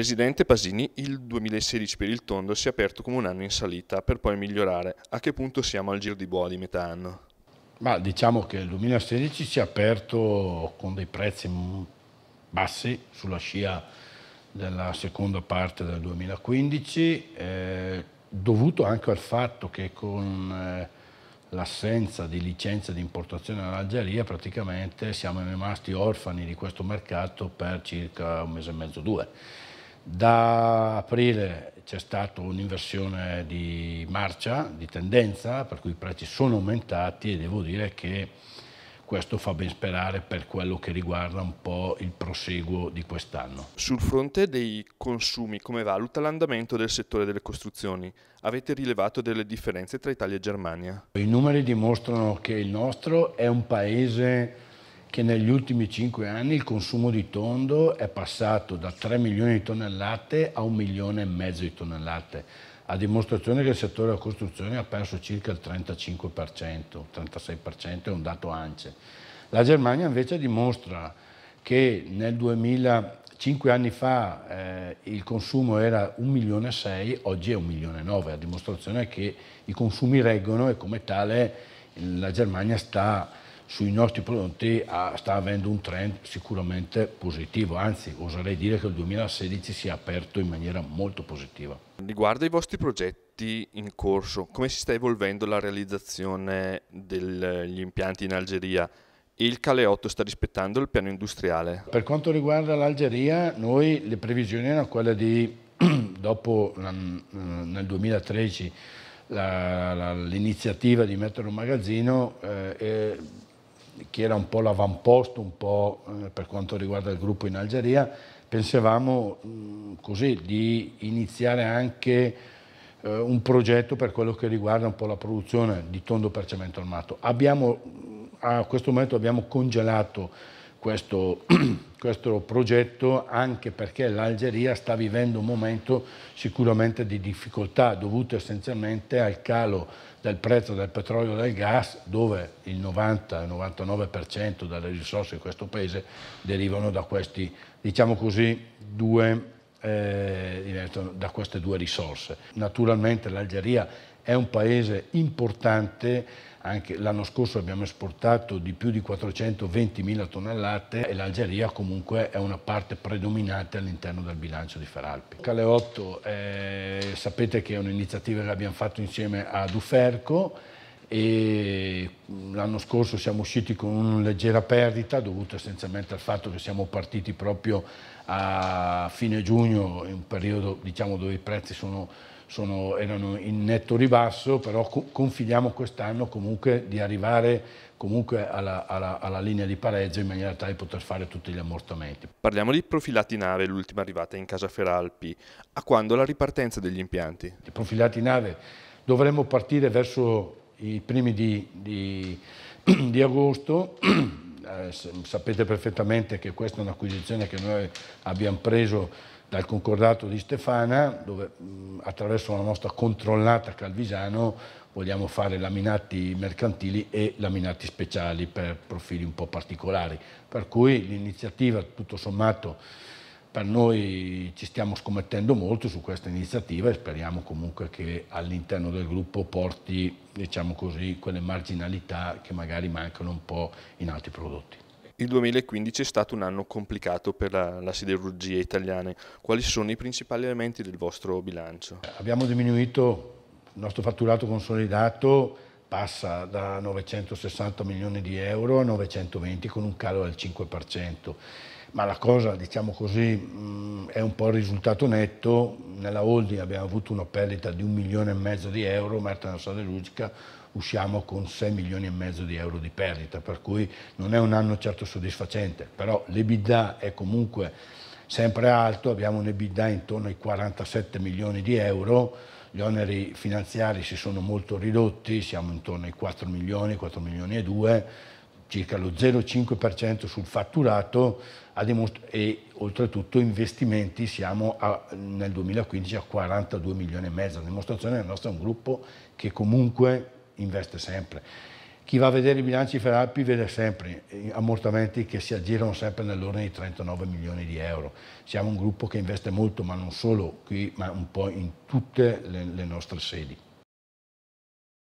Presidente Pasini, il 2016 per il tondo si è aperto come un anno in salita per poi migliorare. A che punto siamo al giro di boa di metà anno? Ma diciamo che il 2016 si è aperto con dei prezzi bassi sulla scia della seconda parte del 2015, eh, dovuto anche al fatto che con eh, l'assenza di licenze di importazione dall'Algeria praticamente siamo rimasti orfani di questo mercato per circa un mese e mezzo, due. Da aprile c'è stata un'inversione di marcia, di tendenza, per cui i prezzi sono aumentati e devo dire che questo fa ben sperare per quello che riguarda un po' il proseguo di quest'anno. Sul fronte dei consumi, come valuta l'andamento del settore delle costruzioni? Avete rilevato delle differenze tra Italia e Germania? I numeri dimostrano che il nostro è un paese che negli ultimi 5 anni il consumo di tondo è passato da 3 milioni di tonnellate a 1 milione e mezzo di tonnellate, a dimostrazione che il settore della costruzione ha perso circa il 35%, 36% è un dato ANCE. La Germania invece dimostra che nel 2000, 5 anni fa eh, il consumo era 1 milione e 6, oggi è 1 milione e 9, a dimostrazione che i consumi reggono e come tale la Germania sta sui nostri prodotti ha, ah, sta avendo un trend sicuramente positivo, anzi oserei dire che il 2016 si è aperto in maniera molto positiva. Riguardo ai vostri progetti in corso, come si sta evolvendo la realizzazione degli impianti in Algeria? il Caleotto sta rispettando il piano industriale? Per quanto riguarda l'Algeria, noi le previsioni erano quelle di, dopo mm, mm, nel 2013, l'iniziativa di mettere un magazzino eh, che era un po' l'avamposto, un po' eh, per quanto riguarda il gruppo in Algeria, pensavamo mm, così di iniziare anche eh, un progetto per quello che riguarda un po' la produzione di tondo per cemento armato. Abbiamo, mm, a questo momento abbiamo congelato questo, questo progetto anche perché l'Algeria sta vivendo un momento sicuramente di difficoltà dovuto essenzialmente al calo del prezzo del petrolio e del gas dove il 90-99% delle risorse di questo paese derivano da, questi, diciamo così, due, eh, da queste due risorse. Naturalmente l'Algeria è un paese importante, anche l'anno scorso abbiamo esportato di più di 420.000 tonnellate e l'Algeria comunque è una parte predominante all'interno del bilancio di Feralpi. Caleotto, eh, sapete che è un'iniziativa che abbiamo fatto insieme a Duferco e l'anno scorso siamo usciti con una leggera perdita dovuta essenzialmente al fatto che siamo partiti proprio a fine giugno, in un periodo diciamo, dove i prezzi sono, sono, erano in netto ribasso, però confidiamo quest'anno comunque di arrivare comunque alla, alla, alla, linea di pareggio in maniera tale da poter fare tutti gli ammortamenti. Parliamo di profilati nave, l'ultima arrivata in Casa Feralpi. A quando la ripartenza degli impianti? I profilati nave dovremmo partire verso i primi di, di, di agosto, eh, sapete perfettamente che questa è un'acquisizione che noi abbiamo preso dal concordato di Stefana, dove mm, attraverso la nostra controllata Calvisano vogliamo fare laminati mercantili e laminati speciali per profili un po' particolari. Per cui l'iniziativa tutto sommato per noi ci stiamo scommettendo molto su questa iniziativa e speriamo comunque che all'interno del gruppo porti diciamo così, quelle marginalità che magari mancano un po' in altri prodotti. Il 2015 è stato un anno complicato per la, la, siderurgia italiana. Quali sono i principali elementi del vostro bilancio? Abbiamo diminuito il nostro fatturato consolidato passa da 960 milioni di euro a 920 con un calo del 5% ma la cosa, diciamo così, mh, mm, è un po' il risultato netto. Nella holding abbiamo avuto una perdita di un milione e mezzo di euro, ma Mertanza Lugica usciamo con 6 milioni e mezzo di euro di perdita, per cui non è un anno certo soddisfacente, però l'EBIDA è comunque sempre alto, abbiamo un EBITDA intorno ai 47 milioni di euro, gli oneri finanziari si sono molto ridotti, siamo intorno ai 4 milioni, 4 milioni e 2, circa lo 0,5% sul fatturato e oltretutto investimenti siamo a, nel 2015 a 42 milioni e mezzo, a dimostrazione che il nostro è un gruppo che comunque investe sempre. Chi va a vedere i bilanci Feralpi vede sempre eh, ammortamenti che si aggirano sempre nell'ordine di 39 milioni di euro. Siamo un gruppo che investe molto, ma non solo qui, ma un po' in tutte le, le nostre sedi.